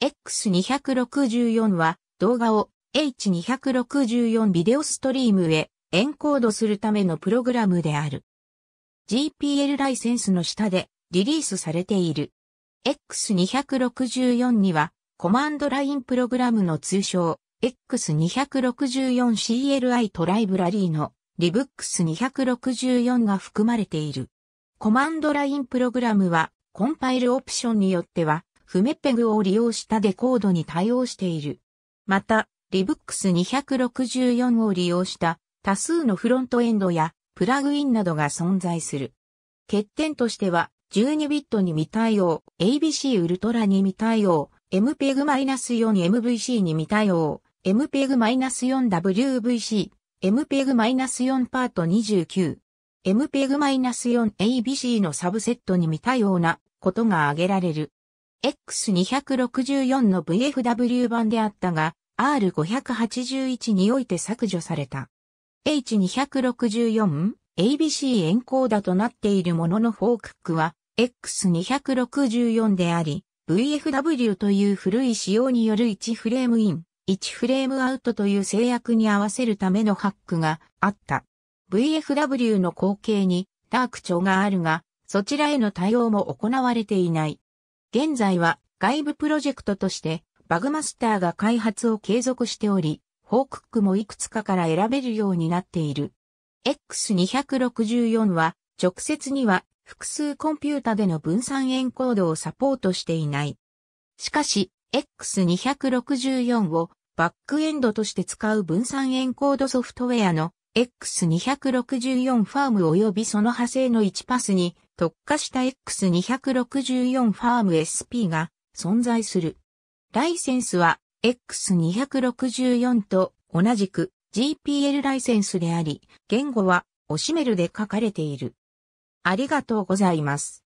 X264 は動画を H264 ビデオストリームへエンコードするためのプログラムである。GPL ライセンスの下でリリースされている。X264 にはコマンドラインプログラムの通称 X264CLI トライブラリーの Libux264 が含まれている。コマンドラインプログラムはコンパイルオプションによってはフメペグを利用したデコードに対応している。また、リブックス2 6 4を利用した多数のフロントエンドやプラグインなどが存在する。欠点としては、12ビットに未対応、ABC ウルトラに未対応、MPEG-4MVC に未対応、MPEG-4WVC、MPEG-4 パート29、MPEG-4ABC のサブセットに未対応なことが挙げられる。X264 の VFW 版であったが、R581 において削除された。H264、ABC エンコーダとなっているもののフォークックは X264 であり、VFW という古い仕様による1フレームイン、1フレームアウトという制約に合わせるためのハックがあった。VFW の後継にダーク調があるが、そちらへの対応も行われていない。現在は外部プロジェクトとしてバグマスターが開発を継続しており、ホークックもいくつかから選べるようになっている。X264 は直接には複数コンピュータでの分散エンコードをサポートしていない。しかし、X264 をバックエンドとして使う分散エンコードソフトウェアの X264 ファーム及びその派生の1パスに特化した X264 ファーム SP が存在する。ライセンスは X264 と同じく GPL ライセンスであり、言語はオシメルで書かれている。ありがとうございます。